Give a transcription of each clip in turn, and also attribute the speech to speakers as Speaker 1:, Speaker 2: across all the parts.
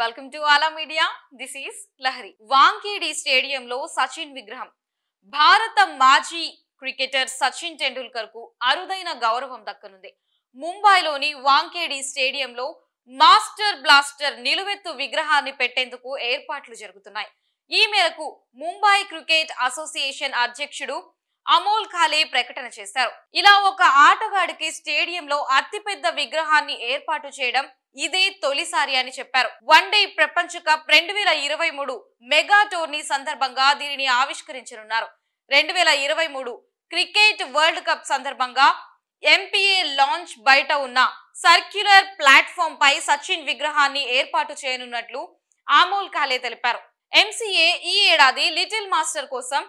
Speaker 1: welcome to Aala media this is Lahari Wankhede స్టేడియంలో సచిన్ విగ్రహం భారత మాజీ క్రికెటర్ సచిన్ టెండూల్కర్ కు అరుదైన గౌరవం దక్కనుంది ముంబైలోని వాంకేడి స్టేడియంలో మాస్టర్ బ్లాస్టర్ నిలువెత్తు విగ్రహాన్ని పెట్టేందుకు ఏర్పాట్లు జరుగుతున్నాయి ఈ మేరకు ముంబై క్రికెట్ అసోసియేషన్ అధ్యక్షుడు అమోల్ ఖాళీ ప్రకటన చేశారు ఇలా ఒక ఆటగాడికి స్టేడియంలో అతిపెద్ద విగ్రహాన్ని ఏర్పాటు చేయడం ఇదే తొలిసారి అని చెప్పారు వన్ డే ప్రపంచ కప్ రెండు వేల ఇరవై మూడు మెగా టోర్నీ సందర్భంగా దీనిని ఆవిష్కరించనున్నారు రెండు వేల ఇరవై మూడు క్రికెట్ వరల్డ్ కప్ సందర్భంగా ఎంపీఏ లాంచ్ బయట ఉన్న సర్క్యులర్ ప్లాట్ఫామ్ పై సచిన్ విగ్రహాన్ని ఏర్పాటు చేయనున్నట్లు ఆమోల్ కాలే తెలిపారు ఎంసీఏ ఈ ఏడాది లిటిల్ మాస్టర్ కోసం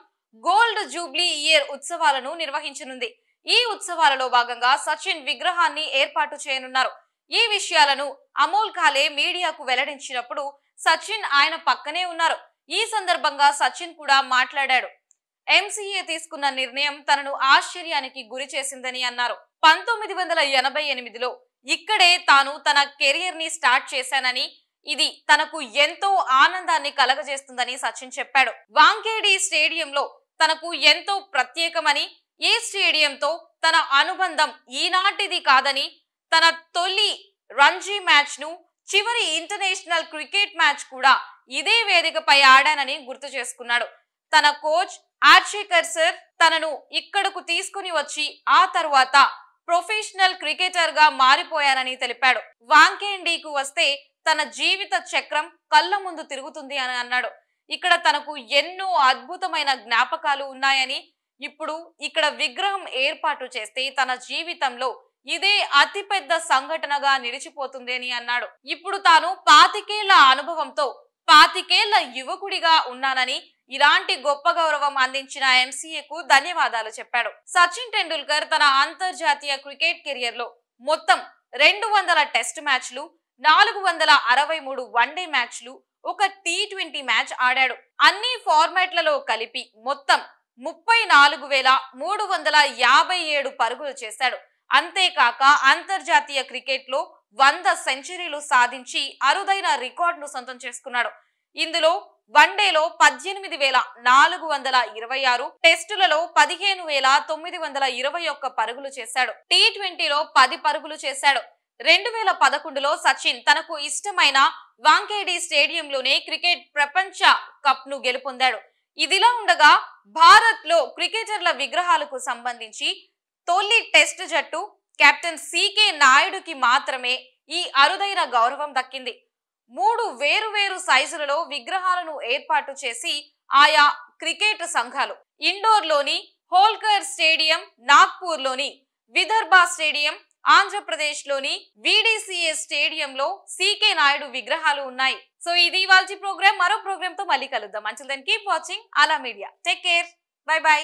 Speaker 1: గోల్డ్ జూబ్లీ ఇయర్ ఉత్సవాలను నిర్వహించనుంది ఈ ఉత్సవాలలో భాగంగా సచిన్ విగ్రహాన్ని ఏర్పాటు చేయనున్నారు ఈ విషయాలను అమోల్ ఖాలే మీడియాకు వెల్లడించినప్పుడు సచిన్ ఆయన పక్కనే ఉన్నారు ఈ సందర్భంగా సచిన్ కూడా మాట్లాడాడు ఎంసీఏ తీసుకున్న నిర్ణయం తనను ఆశ్చర్యానికి గురి చేసిందని అన్నారు పంతొమ్మిది వందల ఎనభై ఎనిమిదిలో ఇక్కడే తాను తన కెరియర్ ని స్టార్ట్ చేశానని ఇది తనకు ఎంతో ఆనందాన్ని కలగజేస్తుందని సచిన్ చెప్పాడు వాంకేడి స్టేడియంలో తనకు ఎంతో ప్రత్యేకమని ఏ స్టేడియంతో తన అనుబంధం ఈనాటిది కాదని తన తొలి రంజీ మ్యాచ్ ను చివరి ఇంటర్నేషనల్ క్రికెట్ మ్యాచ్ కూడా ఇదే వేదికపై ఆడానని గుర్తు చేసుకున్నాడు తన కోచ్ ఆర్చేకర్ సర్ తనను ఇక్కడకు తీసుకుని వచ్చి ఆ తరువాత ప్రొఫెషనల్ క్రికెటర్ గా మారిపోయానని తెలిపాడు వాంకేండికు వస్తే తన జీవిత చక్రం కళ్ళ ముందు తిరుగుతుంది అని అన్నాడు ఇక్కడ తనకు ఎన్నో అద్భుతమైన జ్ఞాపకాలు ఉన్నాయని ఇప్పుడు ఇక్కడ విగ్రహం ఏర్పాటు చేస్తే తన జీవితంలో ఇదే అతిపెద్ద సంఘటనగా నిలిచిపోతుంది అని అన్నాడు ఇప్పుడు తాను పాతికేళ్ల అనుభవంతో పాతికేళ్ల యువకుడిగా ఉన్నానని ఇలాంటి గొప్ప గౌరవం అందించిన ఎంసీఏకు ధన్యవాదాలు చెప్పాడు సచిన్ టెండూల్కర్ తన అంతర్జాతీయ క్రికెట్ కెరియర్ లో మొత్తం రెండు వందల టెస్ట్ మ్యాచ్లు నాలుగు వందల అరవై మూడు వన్డే మ్యాచ్లు ఒక టీ ట్వంటీ మ్యాచ్ ఆడాడు అన్ని ఫార్మాట్లలో కలిపి మొత్తం ముప్పై నాలుగు వేల మూడు వందల యాభై ఏడు పరుగులు చేశాడు అంతేకాక అంతర్జాతీయ క్రికెట్లో వంద సెంచరీలు సాధించి అరుదైన రికార్డును సొంతం చేసుకున్నాడు ఇందులో వన్డేలో పద్దెనిమిది వేల నాలుగు వందల ఇరవై ఆరు టెస్టులలో పదిహేను వేల తొమ్మిది వందల ఇరవై ఒక్క పరుగులు చేశాడు టీ ట్వంటీలో పది పరుగులు చేశాడు రెండు వేల పదకొండులో సచిన్ తనకు ఇష్టమైన వాంకేడి స్టేడియంలోనే క్రికెట్ ప్రపంచ కప్ ను గెలుపొందాడు ఇదిలా ఉండగా భారత్ లో క్రికెటర్ల విగ్రహాలకు సంబంధించి తొలి టెస్ట్ జట్టు కెప్టెన్ సికే నాయుడుకి మాత్రమే ఈ అరుదైన గౌరవం దక్కింది మూడు వేరు వేరు సైజులలో విగ్రహాలను ఏర్పాటు చేసి ఆయా క్రికెట్ సంఘాలు ఇండోర్లోని హోల్కర్ స్టేడియం నాగ్పూర్లోని విదర్భ స్టేడియం ఆంధ్రప్రదేశ్లోని విడిసిఏ స్టేడియంలో సీకే నాయుడు విగ్రహాలు ఉన్నాయి సో ఇది ఇవాళ ప్రోగ్రామ్ మరో ప్రోగ్రామ్ తో మళ్ళీ కలుద్దాం until then keep watching Aala media take care bye by